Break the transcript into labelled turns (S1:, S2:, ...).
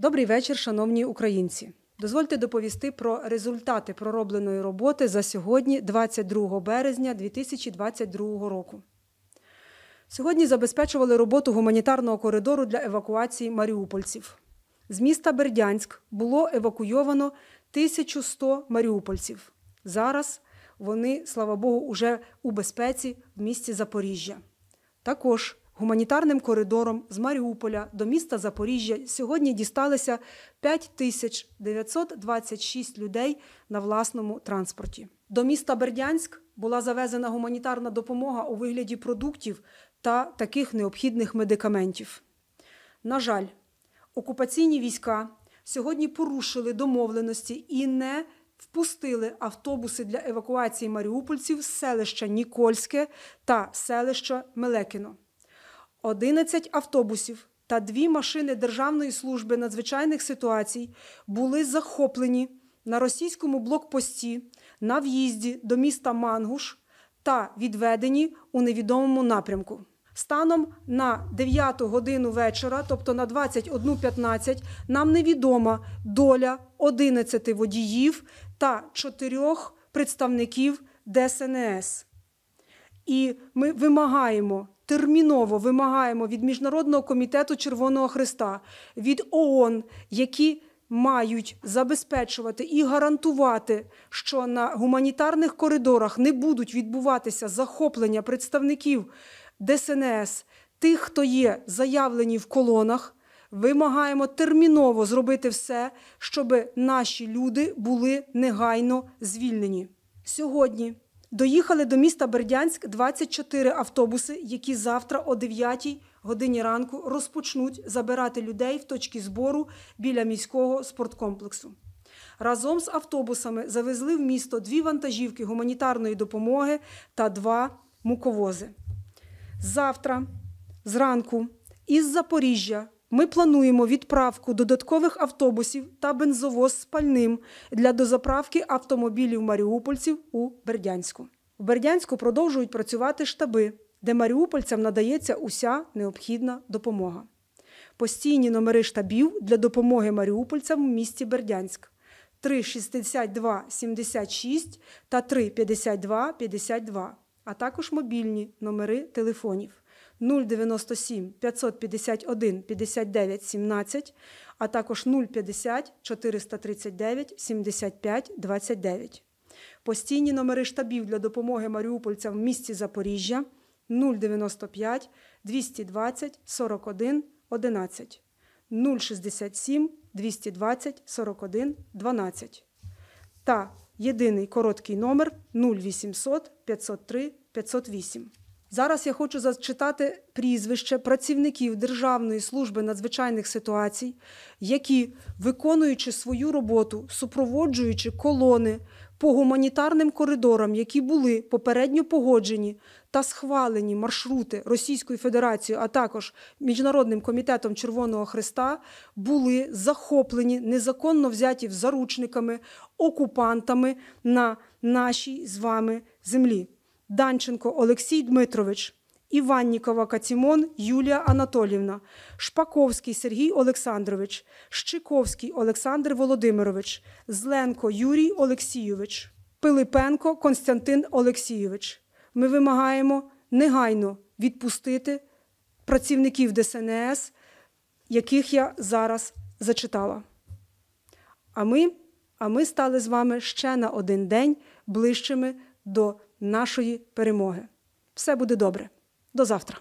S1: Добрий вечір, шановні українці. Дозвольте доповісти про результати проробленої роботи за сьогодні, 22 березня 2022 року. Сьогодні забезпечували роботу гуманітарного коридору для евакуації маріупольців. З міста Бердянськ було евакуйовано 1100 маріупольців. Зараз вони, слава Богу, уже у безпеці в місті Запоріжжя. Також Гуманітарним коридором з Маріуполя до міста Запоріжжя сьогодні дісталися 5926 людей на власному транспорті. До міста Бердянськ була завезена гуманітарна допомога у вигляді продуктів та таких необхідних медикаментів. На жаль, окупаційні війська сьогодні порушили домовленості і не Впустили автобуси для евакуації маріупольців з селища Нікольське та селища Мелекіно. 11 автобусів та дві машини Державної служби надзвичайних ситуацій були захоплені на російському блокпості на в'їзді до міста Мангуш та відведені у невідомому напрямку. Станом на 9 годину вечора, тобто на 21.15, нам невідома доля 11 водіїв та 4 представників ДСНС. І ми вимагаємо терміново вимагаємо від Міжнародного комітету Червоного Христа, від ООН, які мають забезпечувати і гарантувати, що на гуманітарних коридорах не будуть відбуватися захоплення представників ДСНС, тих, хто є заявлені в колонах. Вимагаємо терміново зробити все, щоб наші люди були негайно звільнені сьогодні. Доїхали до міста Бердянськ 24 автобуси, які завтра о 9 годині ранку розпочнуть забирати людей в точки збору біля міського спорткомплексу. Разом з автобусами завезли в місто дві вантажівки гуманітарної допомоги та два муковози. Завтра, зранку, із Запоріжжя ми плануємо відправку додаткових автобусів та бензовоз з пальним для дозаправки автомобілів маріупольців у Бердянську. В Бердянську продовжують працювати штаби, де маріупольцям надається уся необхідна допомога. Постійні номери штабів для допомоги маріупольцям у місті Бердянськ 362 76 та 352 52, а також мобільні номери телефонів 097 551 59 17, а також 050 439 75 29. Постійні номери штабів для допомоги маріупольцям в місті Запоріжжя 095 220 41 11, 067 220 41 12 та єдиний короткий номер 0800 503 508. Зараз я хочу зачитати прізвище працівників Державної служби надзвичайних ситуацій, які, виконуючи свою роботу, супроводжуючи колони по гуманітарним коридорам, які були попередньо погоджені та схвалені маршрути Російською Федерацією, а також Міжнародним комітетом Червоного Христа, були захоплені незаконно взяті в заручниками окупантами на нашій з вами землі. Данченко Олексій Дмитрович, Іваннікова Кацімон Юлія Анатолівна, Шпаковський Сергій Олександрович, Щиковський Олександр Володимирович, Зленко Юрій Олексійович, Пилипенко Константин Олексійович. Ми вимагаємо негайно відпустити працівників ДСНС, яких я зараз зачитала. А ми, а ми стали з вами ще на один день ближчими до нашої перемоги. Все буде добре. До завтра.